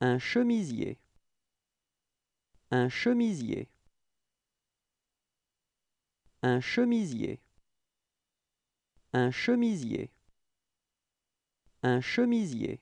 Un chemisier. Un chemisier. Un chemisier. Un chemisier. Un chemisier.